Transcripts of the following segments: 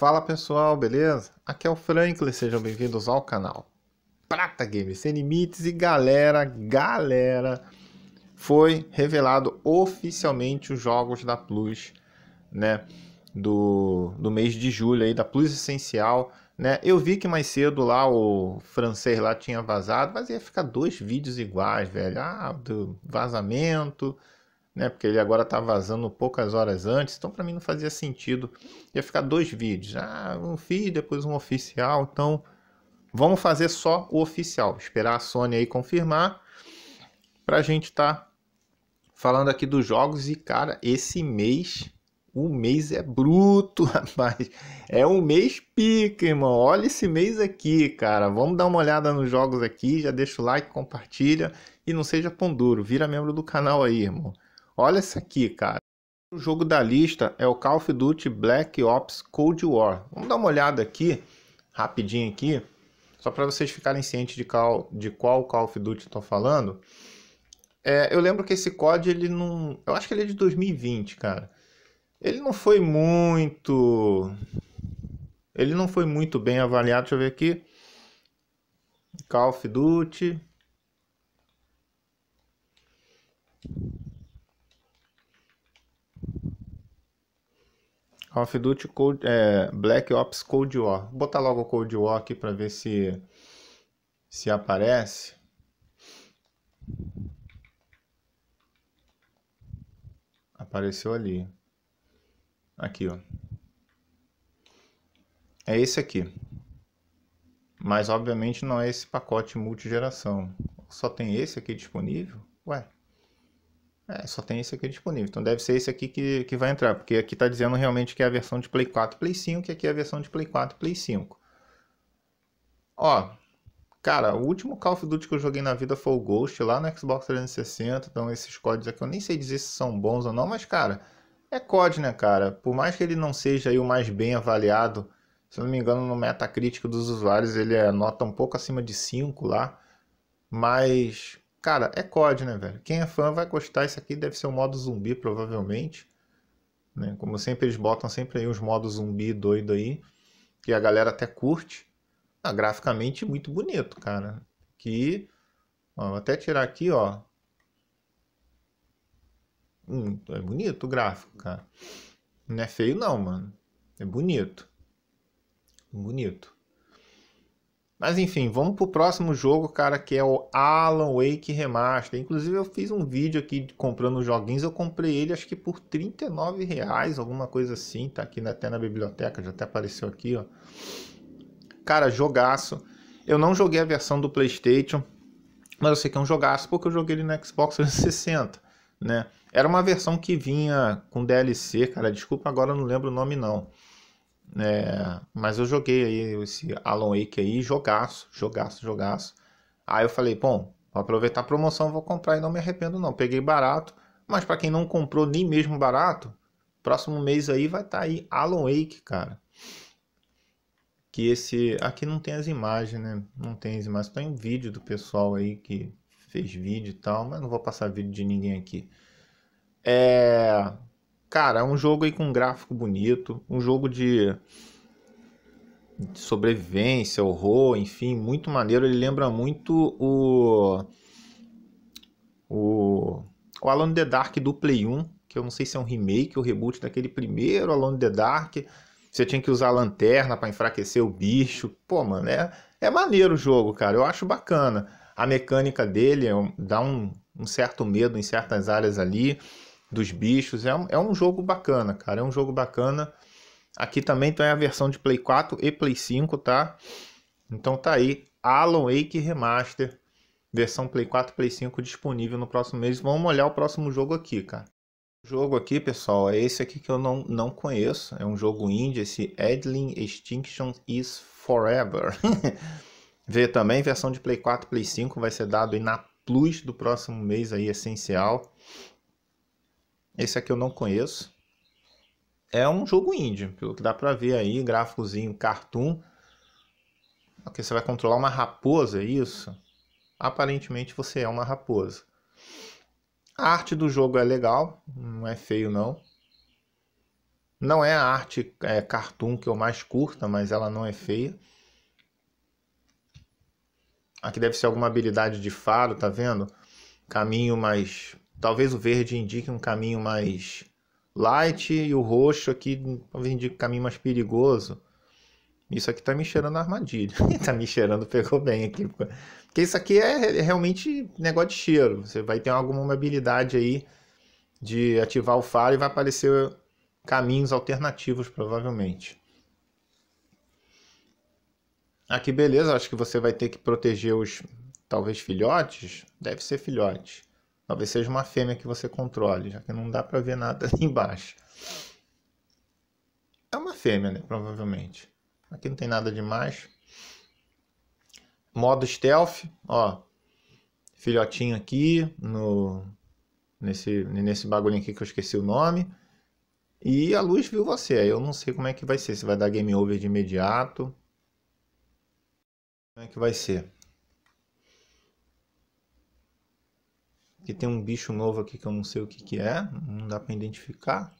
Fala pessoal, beleza? Aqui é o Franklin, sejam bem-vindos ao canal Prata Games Sem Limites e galera, galera, foi revelado oficialmente os jogos da Plus, né, do, do mês de julho aí, da Plus Essencial, né, eu vi que mais cedo lá o francês lá tinha vazado, mas ia ficar dois vídeos iguais, velho, ah, do vazamento, né? Porque ele agora tá vazando poucas horas antes, então para mim não fazia sentido. Ia ficar dois vídeos, ah, um vídeo, depois um oficial, então vamos fazer só o oficial, esperar a Sony aí confirmar para a gente tá falando aqui dos jogos e cara, esse mês o mês é bruto, rapaz. É um mês pica, irmão. Olha esse mês aqui, cara. Vamos dar uma olhada nos jogos aqui. Já deixa o like, compartilha e não seja pão duro. Vira membro do canal aí, irmão. Olha essa aqui, cara. O jogo da lista é o Call of Duty Black Ops Cold War. Vamos dar uma olhada aqui, rapidinho aqui, só para vocês ficarem cientes de, de qual Call of Duty estou falando. É, eu lembro que esse COD, ele não... Eu acho que ele é de 2020, cara. Ele não foi muito... Ele não foi muito bem avaliado. Deixa eu ver aqui. Call of Duty. Call of Duty Cold, é, Black Ops Cold War. Vou botar logo o Cold War aqui para ver se se aparece. Apareceu ali. Aqui, ó. É esse aqui. Mas obviamente não é esse pacote multigeração. Só tem esse aqui disponível? Ué. É, só tem esse aqui disponível. Então deve ser esse aqui que, que vai entrar, porque aqui está dizendo realmente que é a versão de Play 4 Play 5 e aqui é a versão de Play 4 Play 5. Ó, cara, o último Call of Duty que eu joguei na vida foi o Ghost lá no Xbox 360, então esses códigos aqui eu nem sei dizer se são bons ou não, mas cara, é COD, né, cara? Por mais que ele não seja aí o mais bem avaliado, se não me engano, no Metacritic dos usuários ele é nota um pouco acima de 5 lá, mas Cara, é COD, né, velho? Quem é fã vai gostar. Isso aqui deve ser o um modo zumbi, provavelmente. Né? Como sempre, eles botam sempre aí uns modos zumbi doido aí. Que a galera até curte. Ah, graficamente, muito bonito, cara. Que... Ó, vou até tirar aqui, ó. Hum, é bonito o gráfico, cara. Não é feio não, mano. É bonito. Bonito. Mas enfim, vamos pro próximo jogo, cara, que é o Alan Wake Remaster. Inclusive eu fiz um vídeo aqui comprando joguinhos, eu comprei ele acho que por R$39,00, reais, alguma coisa assim, tá aqui até na biblioteca, já até apareceu aqui, ó. Cara, jogaço. Eu não joguei a versão do PlayStation, mas eu sei que é um jogaço porque eu joguei ele no Xbox 360, né? Era uma versão que vinha com DLC, cara, desculpa agora eu não lembro o nome não é, mas eu joguei aí esse Alan Wake aí, jogaço, jogaço, jogaço. Aí eu falei, bom, vou aproveitar a promoção, vou comprar e não me arrependo não. Peguei barato, mas para quem não comprou nem mesmo barato, próximo mês aí vai estar tá aí Alan Wake, cara. Que esse aqui não tem as imagens, né? Não tem as imagens, tem um vídeo do pessoal aí que fez vídeo e tal, mas não vou passar vídeo de ninguém aqui. É, Cara, é um jogo aí com um gráfico bonito, um jogo de, de sobrevivência, horror, enfim, muito maneiro. Ele lembra muito o o, o Alone in the Dark do Play 1, que eu não sei se é um remake ou reboot daquele primeiro Alone in the Dark. Você tinha que usar a lanterna para enfraquecer o bicho. Pô, mano, é, é maneiro o jogo, cara. Eu acho bacana. A mecânica dele é dá um, um certo medo em certas áreas ali dos bichos. É um, é um jogo bacana, cara. É um jogo bacana. Aqui também tem a versão de Play 4 e Play 5, tá? Então tá aí, Alan Wake Remaster, versão Play 4 Play 5 disponível no próximo mês. Vamos olhar o próximo jogo aqui, cara. O jogo aqui, pessoal, é esse aqui que eu não, não conheço. É um jogo indie, esse Edlin Extinction is Forever. Vê também, versão de Play 4 Play 5 vai ser dado aí na Plus do próximo mês aí, essencial. Esse aqui eu não conheço. É um jogo indie, pelo que dá pra ver aí, gráficozinho, cartoon. Aqui você vai controlar uma raposa, é isso? Aparentemente você é uma raposa. A arte do jogo é legal, não é feio não. Não é a arte é, cartoon que eu mais curta, mas ela não é feia. Aqui deve ser alguma habilidade de faro, tá vendo? Caminho mais Talvez o verde indique um caminho mais light e o roxo aqui talvez indique um caminho mais perigoso. Isso aqui tá me cheirando armadilha. tá me cheirando, pegou bem aqui. Porque isso aqui é, é realmente negócio de cheiro. Você vai ter alguma habilidade aí de ativar o faro e vai aparecer caminhos alternativos, provavelmente. Aqui, beleza. Acho que você vai ter que proteger os, talvez, filhotes. Deve ser filhote. Talvez seja uma fêmea que você controle, já que não dá para ver nada ali embaixo. É uma fêmea, né? Provavelmente. Aqui não tem nada demais. Modo stealth, ó. Filhotinho aqui no nesse nesse bagulhinho aqui que eu esqueci o nome. E a luz viu você. Eu não sei como é que vai ser. Se vai dar game over de imediato. Como é que vai ser? Que tem um bicho novo aqui que eu não sei o que, que é. Não dá para identificar.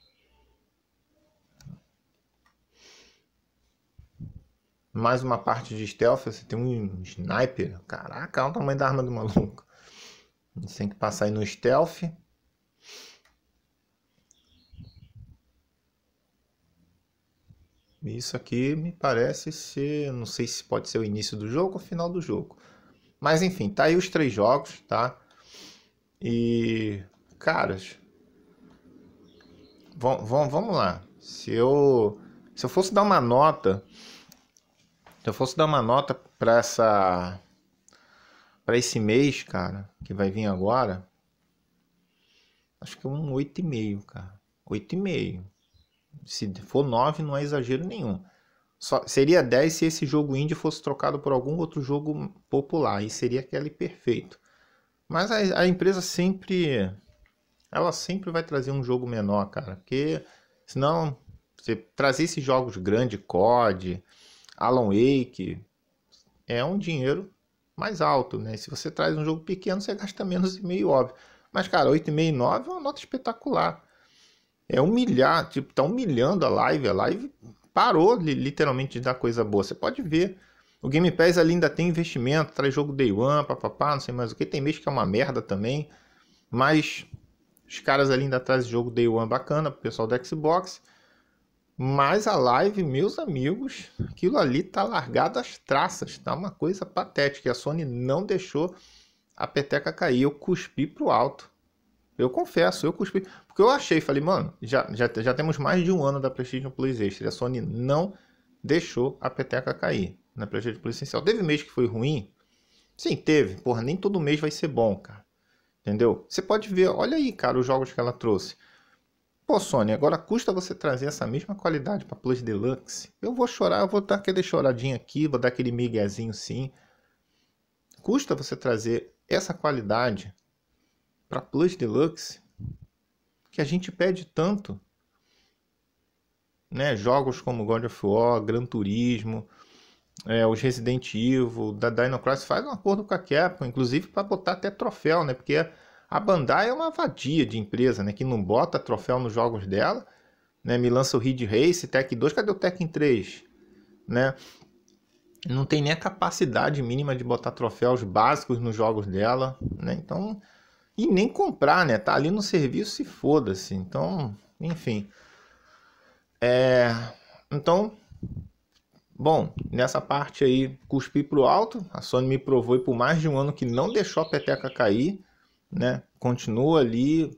Mais uma parte de stealth. Você tem um sniper. Caraca, olha o tamanho da arma do maluco. Você tem que passar aí no stealth. Isso aqui me parece ser, não sei se pode ser o início do jogo ou o final do jogo. Mas enfim, tá aí os três jogos, tá? E, caras, vamos, vamos, lá. Se eu, se eu fosse dar uma nota, se eu fosse dar uma nota para essa, para esse mês, cara, que vai vir agora, acho que é um 8,5, cara. 8,5. Se for 9, não é exagero nenhum. Só, seria 10 se esse jogo indie fosse trocado por algum outro jogo popular. E seria aquele perfeito. Mas a, a, empresa sempre. Ela sempre vai trazer um jogo menor, cara. Porque senão, você trazer esses jogos grande, COD, Alan Wake, é um dinheiro mais alto, né? Se você traz um jogo pequeno, você gasta menos e meio, óbvio. Mas, cara, 8,5 e 9 é uma nota espetacular. É humilhar, tipo, tá humilhando a live. A live parou literalmente de dar coisa boa. Você pode ver o Game Pass ali ainda tem investimento, traz jogo Day One, papapá, não sei mais o que. Tem mês que é uma merda também, mas os caras ali ainda trazem jogo Day One bacana pro pessoal do Xbox. Mas a live, meus amigos, aquilo ali tá largado às traças, tá uma coisa patética. E a Sony não deixou a peteca cair, eu cuspi pro alto. Eu confesso, eu cuspi. Porque eu achei, falei, mano, já, já, já temos mais de um ano da PlayStation Plus Extra. A Sony não deixou a peteca cair na prateleira de polícia essencial. Teve mês que foi ruim? Sim, teve. Porra, nem todo mês vai ser bom, cara. Entendeu? Você pode ver, olha aí, cara, os jogos que ela trouxe. Pô, Sony, agora custa você trazer essa mesma qualidade para Plus Deluxe? Eu vou chorar, eu vou dar aquele choradinho aqui, vou dar aquele miguezinho sim. Custa você trazer essa qualidade para Plus Deluxe que a gente pede tanto? Né? Jogos como God of War, Gran Turismo, é, os Resident Evil, da Dino Crisis faz um acordo com a Capcom, inclusive para botar até troféu, né? Porque a Bandai é uma vadia de empresa, né? Que não bota troféu nos jogos dela, né? Me lança o Ridge Race, Tech 2, cadê o Tekken 3? Né? Não tem nem a capacidade mínima de botar troféus básicos nos jogos dela, né? Então, e nem comprar, né? Tá ali no serviço e foda-se. Então, enfim. É, então, Bom, nessa parte aí cuspi pro alto, a Sony me provou e por mais de um ano que não deixou a peteca cair, né? Continua ali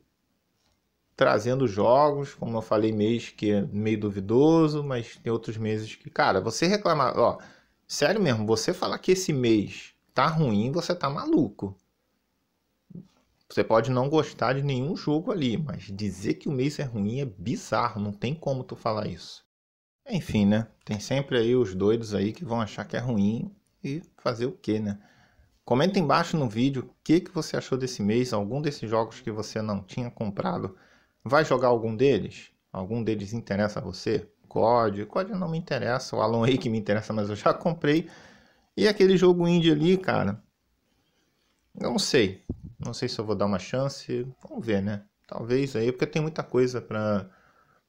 trazendo jogos, como eu falei, mês que é meio duvidoso, mas tem outros meses que, cara, você reclamar, ó, sério mesmo, você falar que esse mês tá ruim, você tá maluco. Você pode não gostar de nenhum jogo ali, mas dizer que o mês é ruim é bizarro, não tem como tu falar isso. Enfim, né? Tem sempre aí os doidos aí que vão achar que é ruim e fazer o quê, né? Comenta embaixo no vídeo o que, que você achou desse mês, algum desses jogos que você não tinha comprado. Vai jogar algum deles? Algum deles interessa a você? COD, COD não me interessa, o Alan Wake me interessa, mas eu já comprei. E aquele jogo indie ali, cara, eu não sei. Não sei se eu vou dar uma chance, vamos ver, né? Talvez aí, porque tem muita coisa para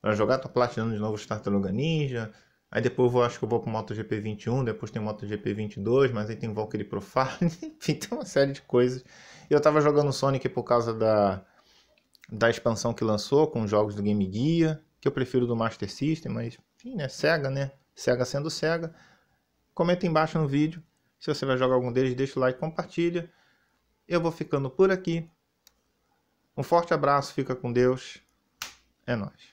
Pra jogar, tô platinando de novo o Tartaruga Ninja. Aí depois eu acho que eu vou pro MotoGP 21, depois tem o MotoGP 22, mas aí tem o Valkyrie Profile, enfim, tem uma série de coisas. Eu tava jogando Sonic por causa da, da expansão que lançou com os jogos do Game Gear, que eu prefiro do Master System, mas enfim, né, Sega, né? Sega sendo Sega. Comenta embaixo no vídeo se você vai jogar algum deles, deixa o like, compartilha. Eu vou ficando por aqui. Um forte abraço, fica com Deus. É nóis.